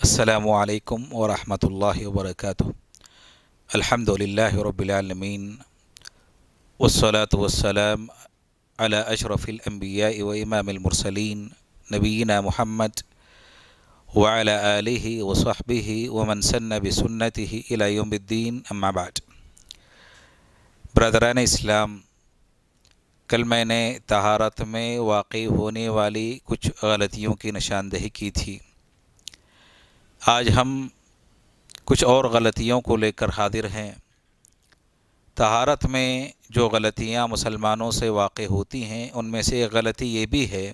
السلام عليكم ورحمة الله وبركاته الحمد لله رب العالمين والصلاة والسلام على أشرف الأنبياء وإمام المرسلين نبينا محمد وعلى آله وصحبه ومن سن بسنته إلى يوم الدين أما بعد برادران اسلام کل میں نے تہارت میں واقع ہونے والی کچھ غلطیوں کی نشاندہی کی تھی आज हम कुछ और गलतियों को लेकर हाजिर हैं तहारत में जो गलतियां मुसलमानों से वाक़ होती हैं उनमें से एक गलती ये भी है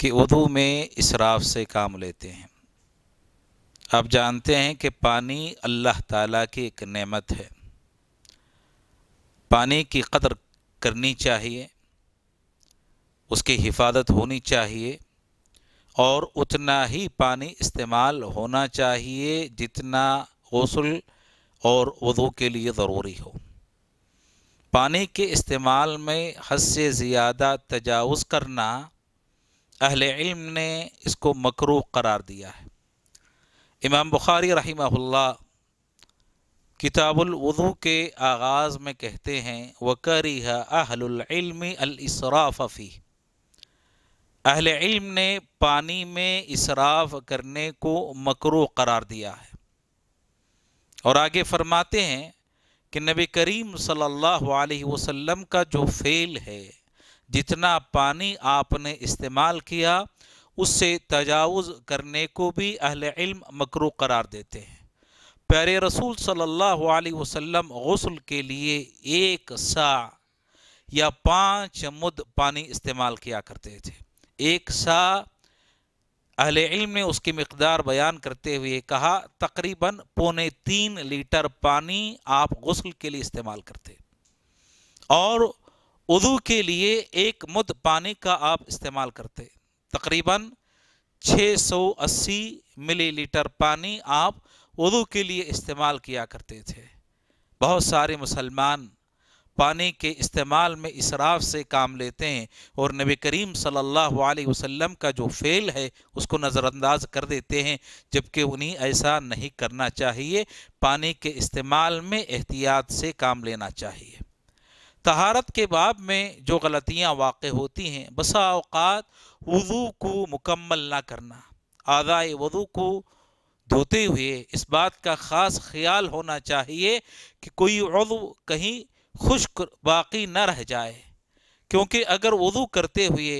कि उदू में इसराफ से काम लेते हैं आप जानते हैं कि पानी अल्लाह ताला की एक नेमत है पानी की कदर करनी चाहिए उसकी हिफाजत होनी चाहिए और उतना ही पानी इस्तेमाल होना चाहिए जितना गसल और वजू के लिए ज़रूरी हो पानी के इस्तेमाल में हद से ज़्यादा तजावज़ करना अहले इल्म ने इसको मकरू करार दिया है इमाम बुखारी किताबुल किताबुलवज़ू के आगाज़ में कहते हैं वकरी अहलमी अलसराफ़ी अहल इल्म ने पानी में इसराफ करने को मकरू करार दिया है और आगे फरमाते हैं कि नबी करीम सल्लल्लाहु अलैहि वसल्लम का जो फेल है जितना पानी आपने इस्तेमाल किया उससे तजावज़ करने को भी अहल इल्म मकरू करार देते हैं प्यारे रसूल सल्लल्लाहु अलैहि वसल्लम गसल के लिए एक सा या पाँच मुद पानी इस्तेमाल किया करते थे एक सा अहल इल्म ने उसकी मकदार बयान करते हुए कहा तकरीबन पौने तीन लीटर पानी आप गसल के लिए इस्तेमाल करते और उदू के लिए एक मुद पानी का आप इस्तेमाल करते तकरीबन 680 मिलीलीटर पानी आप उदू के लिए इस्तेमाल किया करते थे बहुत सारे मुसलमान पानी के इस्तेमाल में इसराफ से काम लेते हैं और नबी करीम सल्लल्लाहु अलैहि वसल्लम का जो फ़ेल है उसको नज़रअंदाज कर देते हैं जबकि उन्हें ऐसा नहीं करना चाहिए पानी के इस्तेमाल में एहतियात से काम लेना चाहिए तहारत के बाब में जो गलतियाँ वाक़ होती हैं बसा वज़ू को मुकम्मल ना करना आदाए वज़ू को धोते हुए इस बात का ख़ास ख्याल होना चाहिए कि कोई अज़ु कहीं खुश्क बाकी न रह जाए क्योंकि अगर वज़ू करते हुए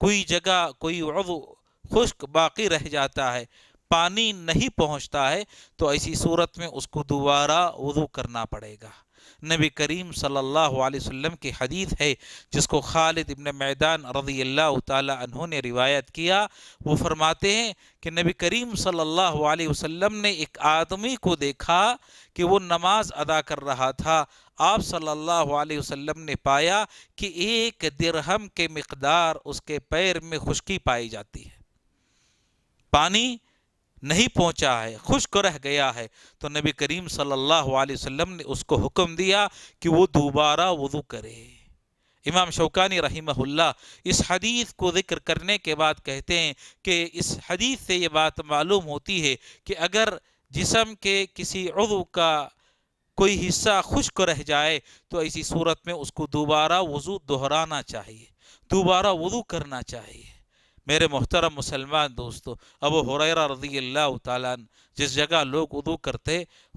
कोई जगह कोई वज़ू खुश्क बाकी रह जाता है पानी नहीं पहुंचता है तो ऐसी सूरत में उसको दोबारा वज़ू करना पड़ेगा नबी करीम सल्लल्लाहु अलैहि वसल्लम की हदीत है जिसको खालिद इबन मैदान रजी अल्लाह तहों ने रिवायत किया वो फरमाते हैं कि नबी करीम सल्लल्लाहु अलैहि वसल्लम ने एक आदमी को देखा कि वो नमाज अदा कर रहा था आप सल्लल्लाहु अलैहि वसल्लम ने पाया कि एक दिरहम के मकदार उसके पैर में खुश्की पाई जाती है पानी नहीं पहुंचा है खुश्क रह गया है तो नबी करीम सल्लल्लाहु अलैहि वसल्लम ने उसको हुक्म दिया कि वो दोबारा वजू करे इमाम शौकानी रहीमहुल्ला इस हदीस को ज़िक्र करने के बाद कहते हैं कि इस हदीस से ये बात मालूम होती है कि अगर जिसम के किसी अदु का कोई हिस्सा खुश्क रह जाए तो ऐसी सूरत में उसको दोबारा वज़ू दोहराना चाहिए दोबारा वज़ू करना चाहिए मेरे मोहतरम मुसलमान दोस्तों अब हुररा रजी अल्लाह तन जिस जगह लोग उदू करते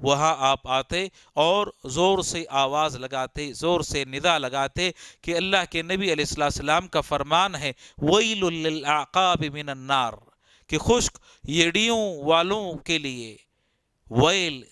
वहाँ आप आते और ज़ोर से आवाज़ लगाते ज़ोर से निदा लगाते कि अल्लाह के नबी अलैहिस्सलाम का फरमान है वईलाक़ाब मिनन्नार कि खुश्क येड़ियों वालों के लिए वैल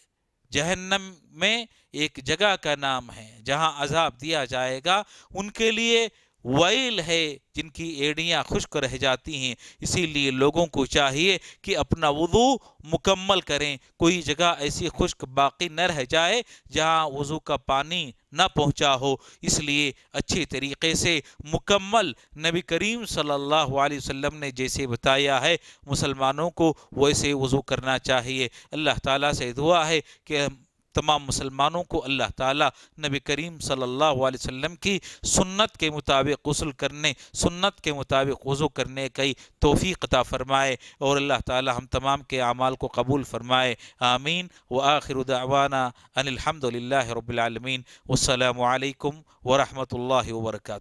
जहन्नम में एक जगह का नाम है जहां अजाब दिया जाएगा उनके लिए वैल है जिनकी एड़ियाँ खुश्क रह जाती हैं इसीलिए लोगों को चाहिए कि अपना वज़ू मुकम्मल करें कोई जगह ऐसी खुश्क बाकी न रह जाए जहाँ वज़ू का पानी न पहुँचा हो इसलिए अच्छे तरीके से मुकम्मल नबी करीम सल्लल्लाहु अलैहि वसल्लम ने जैसे बताया है मुसलमानों को वैसे वज़ू करना चाहिए अल्लाह ताला से दुआ है कि तमाम मुसलमानों को अल्लाह ताला नबी करीम सल्लल्लाहु अलैहि वसल्लम की सुन्नत के मुताबिक गसल करने सुन्नत के मुताबिक वज़ू करने की तोफ़ी अता फ़रमाए और अल्लाह ताला हम तमाम के अमाल को कबूल फ़रमाए आमीन व आखिर दावाना अनिलहमदिल्ला रबालमीन वसलम वरहमल वर्का